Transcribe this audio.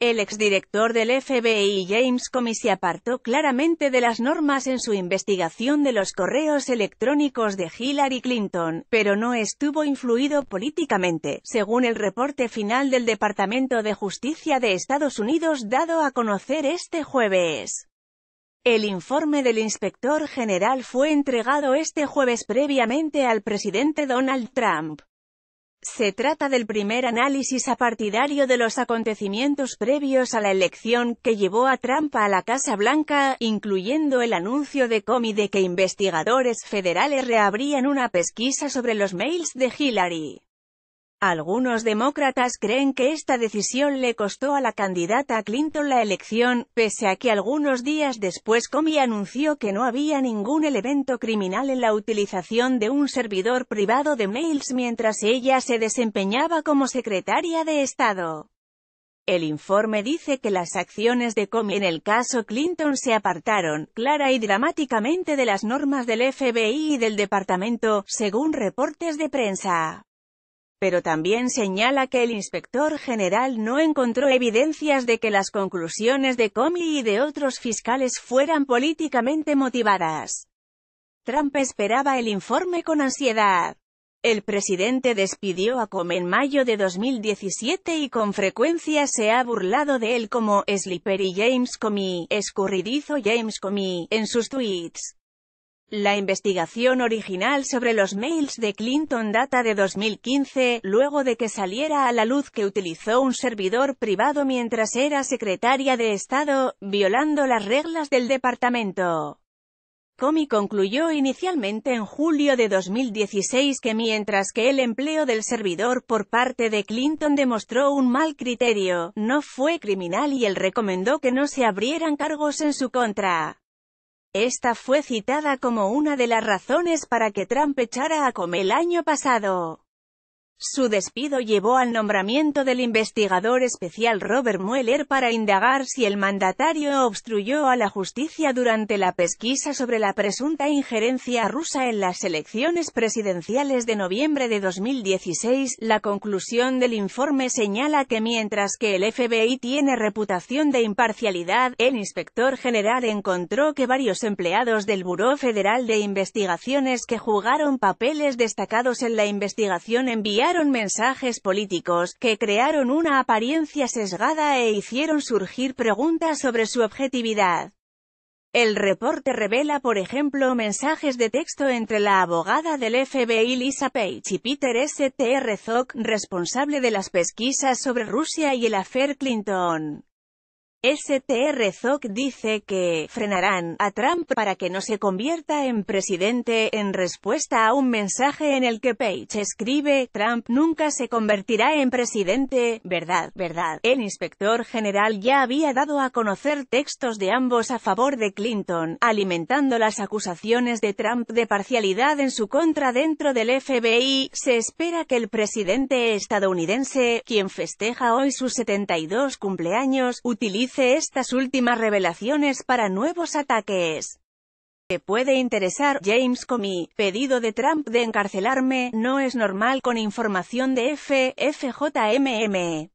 El exdirector del FBI James Comey se apartó claramente de las normas en su investigación de los correos electrónicos de Hillary Clinton, pero no estuvo influido políticamente, según el reporte final del Departamento de Justicia de Estados Unidos dado a conocer este jueves. El informe del inspector general fue entregado este jueves previamente al presidente Donald Trump. Se trata del primer análisis apartidario de los acontecimientos previos a la elección que llevó a Trump a la Casa Blanca, incluyendo el anuncio de Comey de que investigadores federales reabrían una pesquisa sobre los mails de Hillary. Algunos demócratas creen que esta decisión le costó a la candidata Clinton la elección, pese a que algunos días después Comey anunció que no había ningún elemento criminal en la utilización de un servidor privado de mails mientras ella se desempeñaba como secretaria de Estado. El informe dice que las acciones de Comey en el caso Clinton se apartaron, clara y dramáticamente de las normas del FBI y del departamento, según reportes de prensa. Pero también señala que el inspector general no encontró evidencias de que las conclusiones de Comey y de otros fiscales fueran políticamente motivadas. Trump esperaba el informe con ansiedad. El presidente despidió a Comey en mayo de 2017 y con frecuencia se ha burlado de él como Slippery James Comey, escurridizo James Comey, en sus tweets. La investigación original sobre los mails de Clinton data de 2015, luego de que saliera a la luz que utilizó un servidor privado mientras era secretaria de Estado, violando las reglas del departamento. Comey concluyó inicialmente en julio de 2016 que mientras que el empleo del servidor por parte de Clinton demostró un mal criterio, no fue criminal y él recomendó que no se abrieran cargos en su contra. Esta fue citada como una de las razones para que Trump echara a comer el año pasado. Su despido llevó al nombramiento del investigador especial Robert Mueller para indagar si el mandatario obstruyó a la justicia durante la pesquisa sobre la presunta injerencia rusa en las elecciones presidenciales de noviembre de 2016. La conclusión del informe señala que mientras que el FBI tiene reputación de imparcialidad, el inspector general encontró que varios empleados del Buró Federal de Investigaciones que jugaron papeles destacados en la investigación enviaron mensajes políticos, que crearon una apariencia sesgada e hicieron surgir preguntas sobre su objetividad. El reporte revela por ejemplo mensajes de texto entre la abogada del FBI Lisa Page y Peter Strzok, responsable de las pesquisas sobre Rusia y el affair Clinton. Str. dice que «frenarán» a Trump para que no se convierta en presidente, en respuesta a un mensaje en el que Page escribe «Trump nunca se convertirá en presidente, verdad, verdad». El inspector general ya había dado a conocer textos de ambos a favor de Clinton, alimentando las acusaciones de Trump de parcialidad en su contra dentro del FBI. Se espera que el presidente estadounidense, quien festeja hoy sus 72 cumpleaños, utilice estas últimas revelaciones para nuevos ataques. Que puede interesar, James Comey, pedido de Trump de encarcelarme, no es normal con información de FFJMM.